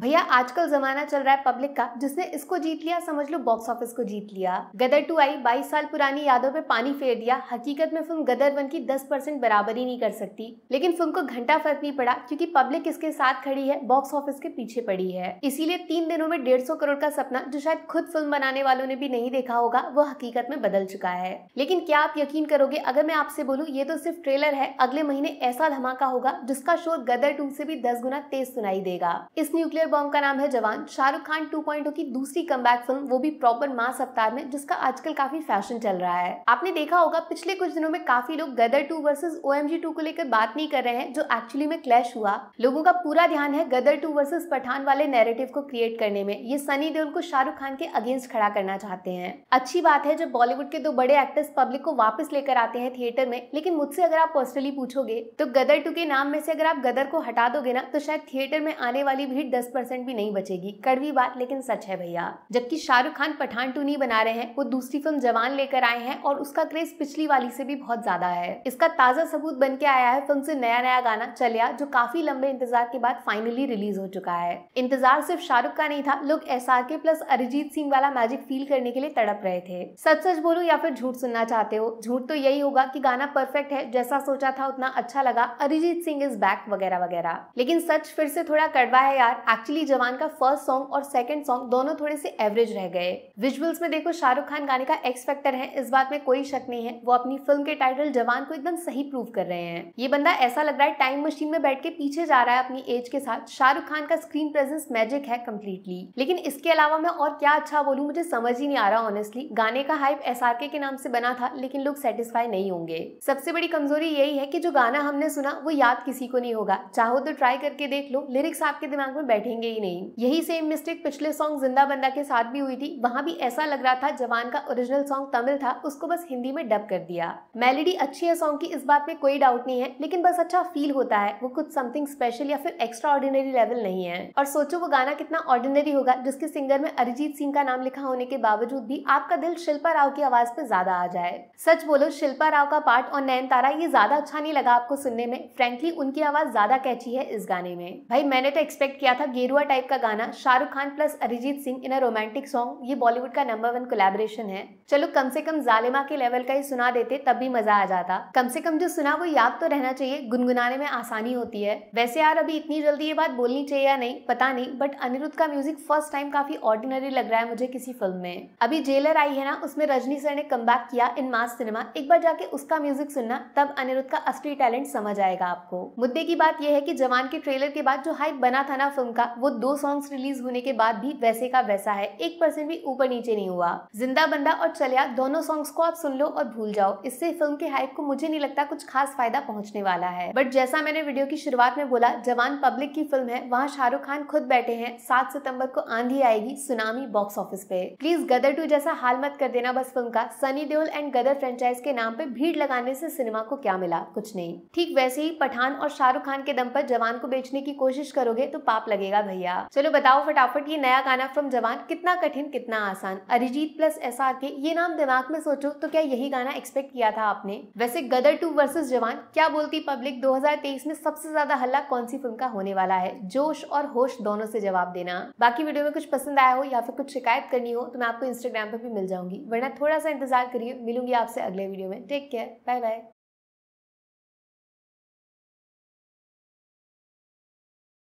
भैया आजकल जमाना चल रहा है पब्लिक का जिसने इसको जीत लिया समझ लो बॉक्स ऑफिस को जीत लिया गदर टू आई बाईस साल पुरानी यादों पे पानी फेर दिया हकीकत में फिल्म गदर वन की 10 परसेंट बराबरी नहीं कर सकती लेकिन फिल्म को घंटा फर्क नहीं पड़ा क्योंकि पब्लिक इसके साथ खड़ी है बॉक्स ऑफिस के पीछे पड़ी है इसीलिए तीन दिनों में डेढ़ करोड़ का सपना जो शायद खुद फिल्म बनाने वालों ने भी नहीं देखा होगा वो हकीकत में बदल चुका है लेकिन क्या आप यकीन करोगे अगर मैं आपसे बोलूँ ये तो सिर्फ ट्रेलर है अगले महीने ऐसा धमाका होगा जिसका शोर गदर टू से भी दस गुना तेज सुनाई देगा इस न्यूक्लियर बॉम्ब का नाम है जवान शाहरुख खान 2.0 की दूसरी कम फिल्म वो भी प्रॉपर मास अवतार में जिसका आजकल काफी फैशन चल रहा है आपने देखा होगा पिछले कुछ दिनों में काफी लोग गदर टू वर्सेज ओ को लेकर बात नहीं कर रहे हैं जो एक्चुअली में क्लैश हुआ लोगों का पूरा ध्यान है गदर टू वर्सेज पठान वाले नेरेटिव को क्रिएट करने में ये सनी देओल को शाहरुख खान के अगेंस्ट खड़ा करना चाहते हैं अच्छी बात है जब बॉलीवुड के दो बड़े एक्टर्स पब्लिक को वापस लेकर आते हैं थिएटर में लेकिन मुझसे अगर आप पर्सनली पूछोगे तो गदर टू के नाम में से अगर आप गदर को हटा दोगे ना तो शायद थिएटर में आने वाली भीड़ दस परसेंट भी नहीं बचेगी कड़वी बात लेकिन सच है भैया जबकि शाहरुख खान पठान टू नहीं बना रहे हैं वो दूसरी फिल्म जवान लेकर आए हैं और उसका क्रेज पिछली वाली से भी बहुत ज्यादा है इसका ताजा सबूत बन के आया है फिल्म से नया नया गाना चलिया जो काफी लंबे इंतजार के बाद फाइनली रिलीज हो चुका है इंतजार सिर्फ शाहरुख का नहीं था लोग एस प्लस अरिजीत सिंह वाला मैजिक फील करने के लिए तड़प रहे थे सच सच बोलो या फिर झूठ सुनना चाहते हो झूठ तो यही होगा की गाना परफेक्ट है जैसा सोचा था उतना अच्छा लगा अरिजीत सिंह इज बैक वगैरह वगैरह लेकिन सच फिर से थोड़ा कड़वा है यार एक्चुअली एक्चुअली जवान का फर्स्ट सॉन्ग और सेकंड सॉन्ग दोनों थोड़े से एवरेज रह गए विजुअल्स में देखो शाहरुख खान गाने का एक्सपेक्टर है इस बात में कोई शक नहीं है वो अपनी फिल्म के टाइटल जवान को एकदम सही प्रूव कर रहे हैं ये बंदा ऐसा लग रहा है टाइम मशीन में बैठ के पीछे जा रहा है अपनी एज के साथ शाहरुख खान का स्क्रीन प्रेजेंस मैजिक है कम्प्लीटली लेकिन इसके अलावा मैं और क्या अच्छा बोलूँ मुझे समझ ही नहीं आ रहा ऑनेस्टली गाने का हाइप एस के नाम से बना था लेकिन लोग सेटिस्फाई नहीं होंगे सबसे बड़ी कमजोरी यही है की जो गाना हमने सुना वो याद किसी को नहीं होगा चाहो तो ट्राई करके देख लो लिरिक्स आपके दिमाग में बैठेंगे करेंगे ही नहीं यही सेम मिस्टेक पिछले सॉन्ग जिंदा बंदा के साथ भी हुई थी वहाँ भी ऐसा लग रहा था जवान का ओरिजिनल सॉन्ग तमिल था उसको बस हिंदी में डब कर दिया मेलेडी अच्छी है सॉन्ग की इस बात में कोई डाउट नहीं है लेकिन बस अच्छा फील होता है वो कुछ समथिंग स्पेशल या फिर एक्स्ट्रा ऑर्डिनरी लेवल नहीं है और सोचो वो गाना कितना ऑर्डिनरी होगा जिसके सिंगर में अरिजीत सिंह का नाम लिखा होने के बावजूद भी आपका दिल शिल्पा राव की आवाज पे ज्यादा आ जाए सच बोलो शिल्पा राव का पार्ट और नयन तारा ये ज्यादा अच्छा नहीं लगा आपको सुनने में फ्रेंकली उनकी आवाज ज्यादा कैची है इस गाने में भाई मैंने तो एक्सपेक्ट किया था गेर गिरुआ टाइप का गाना Shahrukh Khan plus Arijit Singh in a romantic song ये बॉलीवुड का नंबर वन कोलेबोरेशन है चलो कम से कम जालिमा के लेवल का ही सुना देते तब भी मजा आ जाता कम से कम जो सुना वो याद तो रहना चाहिए गुनगुनाने में आसानी होती है वैसे यार अभी इतनी जल्दी ये बात बोलनी चाहिए या नहीं पता नहीं बट अनिरुद्ध का म्यूजिक फर्स्ट टाइम काफी ऑर्डिनरी लग रहा है मुझे किसी फिल्म में अभी जेलर आई है ना उसमें रजनी सर ने कम किया इन मास सिनेमा एक बार जाके उसका म्यूजिक सुनना तब अनिरुद्ध का असली टैलेंट समझ आएगा आपको मुद्दे की बात यह है की जवान के ट्रेलर के बाद जो हाइप बना था ना फिल्म का वो दो सॉन्ग्स रिलीज होने के बाद भी वैसे का वैसा है एक परसेंट भी ऊपर नीचे नहीं हुआ जिंदा बंदा और चलिया दोनों सॉन्ग्स को आप सुन लो और भूल जाओ इससे फिल्म के हाइप को मुझे नहीं लगता कुछ खास फायदा पहुंचने वाला है बट जैसा मैंने वीडियो की शुरुआत में बोला जवान पब्लिक की फिल्म है वहाँ शाहरुख खान खुद बैठे हैं सात सितम्बर को आंधी आएगी सुनामी बॉक्स ऑफिस पे प्लीज गदर टू जैसा हाल मत कर देना बस फिल्म का सनी देओल एंड गदर फ्रेंचाइज के नाम पे भीड़ लगाने से सिनेमा को क्या मिला कुछ नहीं ठीक वैसे ही पठान और शाहरुख खान के दम पर जवान को बेचने की कोशिश करोगे तो पाप लगेगा भैया भैया चलो बताओ फटाफट ये नया गाना फ्रॉम जवान कितना कठिन कितना आसान अरिजीत प्लस एस आर के ये नाम दिमाग में सोचो तो क्या यही गाना एक्सपेक्ट किया था आपने वैसे गदर टू वर्सेस जवान क्या बोलती पब्लिक 2023 में सबसे ज्यादा हल्ला कौन सी फिल्म का होने वाला है जोश और होश दोनों से जवाब देना बाकी वीडियो में कुछ पसंद आया हो या फिर कुछ शिकायत करनी हो तो मैं आपको इंस्टाग्राम पर भी मिल जाऊंगी वरना थोड़ा सा इंतजार करिए मिलूंगी आपसे अगले वीडियो में टेक केयर बाय बाय